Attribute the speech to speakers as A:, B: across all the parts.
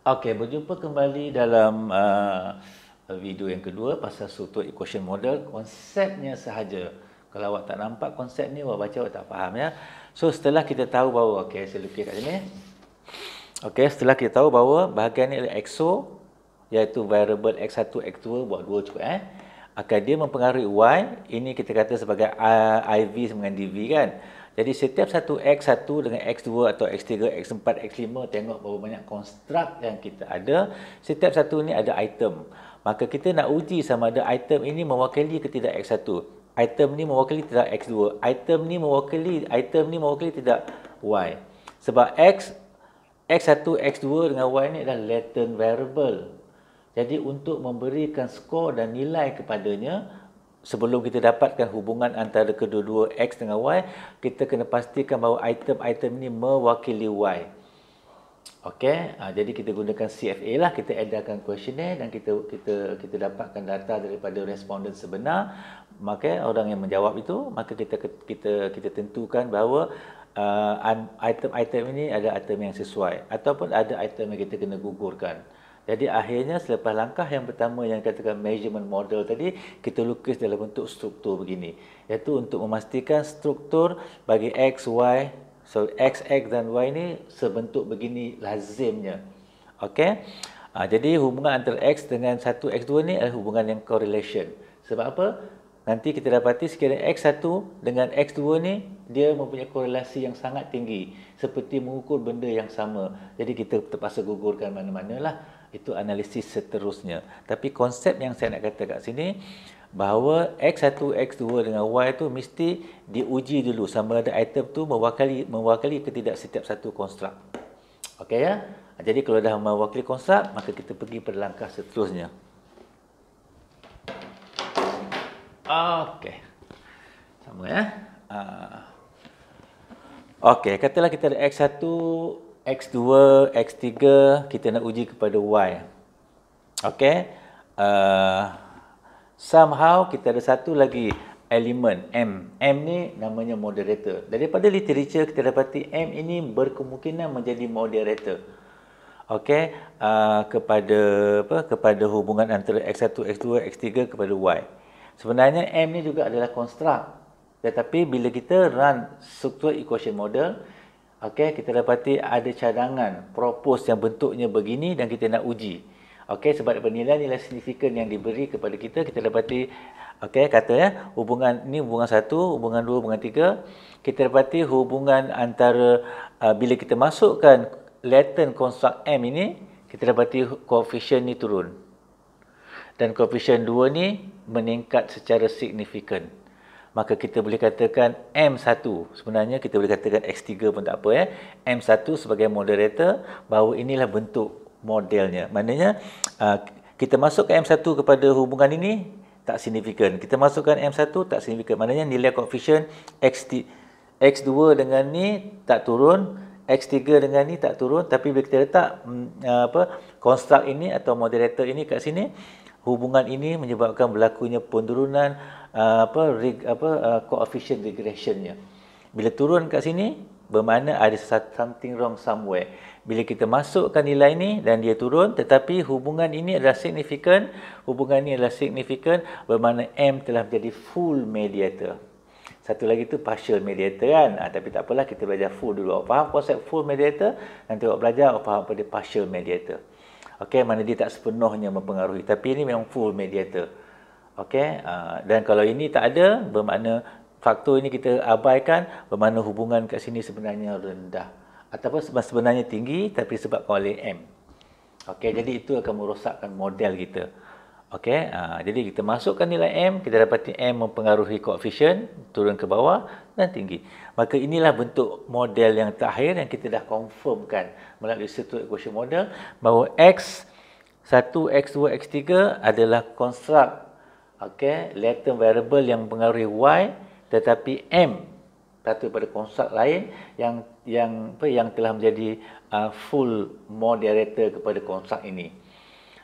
A: Okey, berjumpa kembali dalam uh, video yang kedua pasal struktur equation model. Konsepnya sahaja. Kalau awak tak nampak konsep ni, awak baca awak tak faham ya. So, setelah kita tahu bahawa, okey, saya lukis kat sini. Okey, setelah kita tahu bahawa bahagian ni adalah XO, iaitu variable X1, X2, buat dua cukup eh. Akan dia mempengaruhi Y, ini kita kata sebagai uh, IV dengan DV kan. Jadi setiap satu X1 dengan X2 atau X3, X4, X5 tengok berapa banyak konstrukt yang kita ada. Setiap satu ni ada item. Maka kita nak uji sama ada item ini mewakili ke tidak X1. Item ni mewakili tidak X2. Item ni mewakili item ni mewakili tidak Y. Sebab X X1, X2 dengan Y ni adalah latent variable. Jadi untuk memberikan skor dan nilai kepadanya, sebelum kita dapatkan hubungan antara kedua-dua X dengan Y, kita kena pastikan bahawa item-item ini mewakili Y. Okey, ha, jadi kita gunakan CFA lah, kita edarkan questionnaire dan kita kita kita dapatkan data daripada responden sebenar, maka orang yang menjawab itu, maka kita kita kita tentukan bahawa uh, item-item uh, ini ada item yang sesuai ataupun ada item yang kita kena gugurkan. Jadi akhirnya selepas langkah yang pertama yang katakan measurement model tadi, kita lukis dalam bentuk struktur begini. Iaitu untuk memastikan struktur bagi X, Y, so X, X dan Y ni sebentuk begini lazimnya. Okay? Ha, ah, jadi hubungan antara X dengan 1, X2 ni adalah hubungan yang correlation. Sebab apa? Nanti kita dapati sekiranya X1 dengan X2 ni dia mempunyai korelasi yang sangat tinggi. Seperti mengukur benda yang sama. Jadi kita terpaksa gugurkan mana-mana lah itu analisis seterusnya. Tapi konsep yang saya nak kata kat sini bahawa X1, X2 dengan Y tu mesti diuji dulu sama ada item tu mewakili mewakili ke setiap satu konstruk. Okey ya? Jadi kalau dah mewakili konstruk, maka kita pergi pada langkah seterusnya. Okey. Sama ya? Uh, ah. Okey, katalah kita ada X1, X2, X3 kita nak uji kepada Y. Okey. Uh, somehow kita ada satu lagi elemen M. M ni namanya moderator. Daripada literature kita dapati M ini berkemungkinan menjadi moderator. Okey, uh, kepada apa? kepada hubungan antara X1, X2, X3 kepada Y. Sebenarnya M ni juga adalah construct. Tetapi bila kita run struktur equation model, Okey, kita dapati ada cadangan propose yang bentuknya begini dan kita nak uji. Okey, sebab nilai-nilai signifikan yang diberi kepada kita, kita dapati okey kata ya, hubungan ini hubungan satu, hubungan dua, hubungan tiga. Kita dapati hubungan antara uh, bila kita masukkan latent construct M ini, kita dapati koefisien ni turun. Dan koefisien dua ni meningkat secara signifikan maka kita boleh katakan M1 sebenarnya kita boleh katakan X3 pun tak apa ya eh. M1 sebagai moderator bahawa inilah bentuk modelnya maknanya ah, kita masukkan M1 kepada hubungan ini tak signifikan kita masukkan M1 tak signifikan maknanya nilai koefisien X X2 dengan ni tak turun X3 dengan ni tak turun tapi bila kita letak mm, ah, apa konstrukt ini atau moderator ini kat sini hubungan ini menyebabkan berlakunya penurunan uh, apa rig apa uh, coefficient regressionnya bila turun kat sini bermakna ada something wrong somewhere bila kita masukkan nilai ini dan dia turun tetapi hubungan ini adalah significant. hubungan ini adalah significant. bermakna M telah menjadi full mediator satu lagi tu partial mediator kan ha, tapi tak apalah kita belajar full dulu awak faham konsep full mediator nanti awak belajar awak faham apa dia partial mediator Okey, mana dia tak sepenuhnya mempengaruhi. Tapi ini memang full mediator. Okey, uh, dan kalau ini tak ada, bermakna faktor ini kita abaikan, bermakna hubungan kat sini sebenarnya rendah. Ataupun sebenarnya tinggi, tapi sebabkan oleh M. Okey, jadi itu akan merosakkan model kita. Okey, uh, jadi kita masukkan nilai M, kita dapati M mempengaruhi koefisien turun ke bawah dan tinggi. Maka inilah bentuk model yang terakhir yang kita dah confirmkan melalui satu equation model bahawa X1, X2, X3 adalah construct okey, latent variable yang mempengaruhi Y tetapi M satu pada konsep lain yang yang apa yang telah menjadi uh, full moderator kepada konsep ini.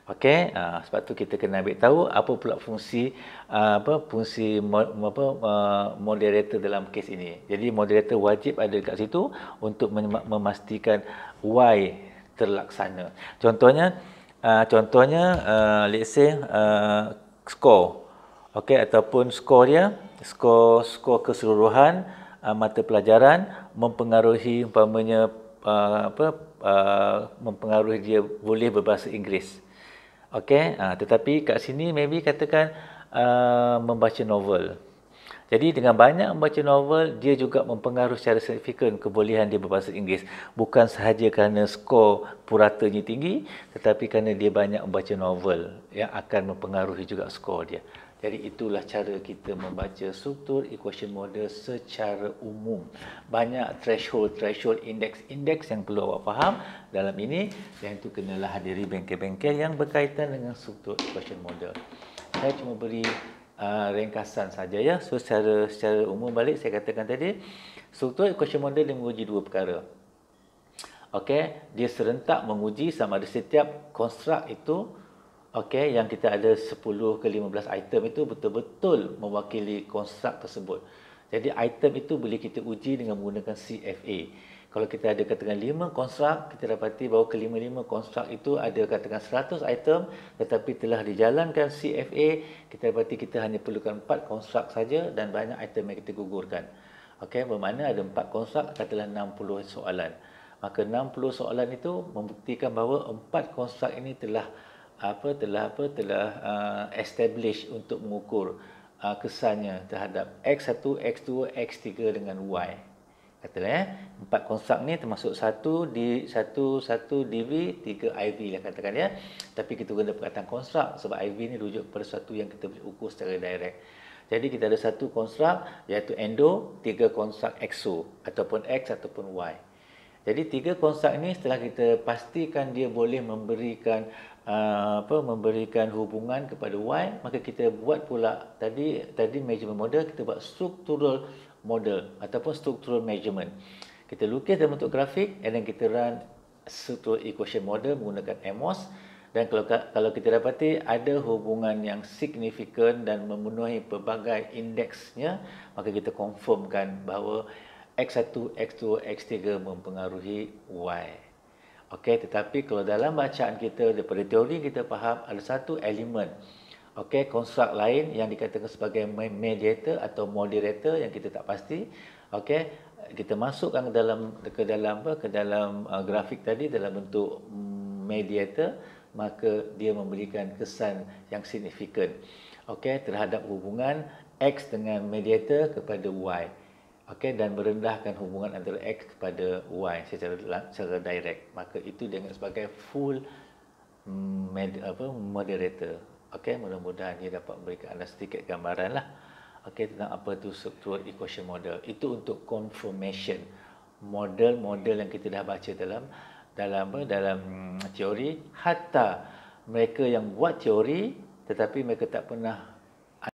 A: Okey, uh, sebab tu kita kena ambil tahu apa pula fungsi uh, apa fungsi mo, apa uh, moderator dalam kes ini. Jadi moderator wajib ada dekat situ untuk memastikan why terlaksana. Contohnya uh, contohnya uh, let's say uh, score. Okey ataupun skor dia, skor skor keseluruhan uh, mata pelajaran mempengaruhi umpamanya uh, apa uh, mempengaruhi dia boleh berbahasa Inggeris. Okey, uh, ah, tetapi kat sini maybe katakan uh, membaca novel. Jadi dengan banyak membaca novel, dia juga mempengaruhi secara signifikan kebolehan dia berbahasa Inggeris. Bukan sahaja kerana skor puratanya tinggi, tetapi kerana dia banyak membaca novel yang akan mempengaruhi juga skor dia. Jadi itulah cara kita membaca struktur equation model secara umum. Banyak threshold, threshold index, index yang perlu awak faham dalam ini dan itu kenalah hadiri bengkel-bengkel yang berkaitan dengan struktur equation model. Saya cuma beri uh, ringkasan saja ya. So secara secara umum balik saya katakan tadi struktur equation model dia menguji dua perkara. Okay, dia serentak menguji sama ada setiap konstruk itu okey yang kita ada 10 ke 15 item itu betul-betul mewakili konstruk tersebut. Jadi item itu boleh kita uji dengan menggunakan CFA. Kalau kita ada katakan 5 konstruk, kita dapati bahawa kelima-lima konstruk itu ada katakan 100 item tetapi telah dijalankan CFA, kita dapati kita hanya perlukan 4 konstruk saja dan banyak item yang kita gugurkan. Okey, bermakna ada 4 konstruk katalah 60 soalan. Maka 60 soalan itu membuktikan bahawa 4 konstruk ini telah apa telah apa telah uh, establish untuk mengukur uh, kesannya terhadap x1, x2, x3 dengan y. Katalah eh, empat konsep ni termasuk satu di satu satu DV, tiga IV lah katakan ya. Tapi kita guna perkataan konsep sebab IV ni rujuk pada satu yang kita boleh ukur secara direct. Jadi kita ada satu konsep iaitu endo, tiga konsep exo ataupun x ataupun y. Jadi tiga konsep ni setelah kita pastikan dia boleh memberikan Ah, apa memberikan hubungan kepada Y maka kita buat pula tadi tadi measurement model kita buat structural model ataupun structural measurement kita lukis dalam bentuk grafik and then kita run structural equation model menggunakan MOS dan kalau kalau kita dapati ada hubungan yang signifikan dan memenuhi pelbagai indeksnya maka kita confirmkan bahawa X1, X2, X3 mempengaruhi Y. Okey, tetapi kalau dalam bacaan kita daripada teori kita faham ada satu elemen. Okey, konstruk lain yang dikatakan sebagai mediator atau moderator yang kita tak pasti. Okey, kita masukkan ke dalam ke dalam apa ke dalam uh, grafik tadi dalam bentuk mm, mediator maka dia memberikan kesan yang signifikan okey terhadap hubungan x dengan mediator kepada y okay, dan merendahkan hubungan antara X kepada Y secara, secara direct. Maka itu dengan sebagai full med, apa, moderator. Okay, mudah-mudahan ini dapat memberikan anda sedikit gambaran lah. Okay, tentang apa tu struktur equation model. Itu untuk confirmation model-model yang kita dah baca dalam dalam apa, dalam mm, teori. Hatta mereka yang buat teori tetapi mereka tak pernah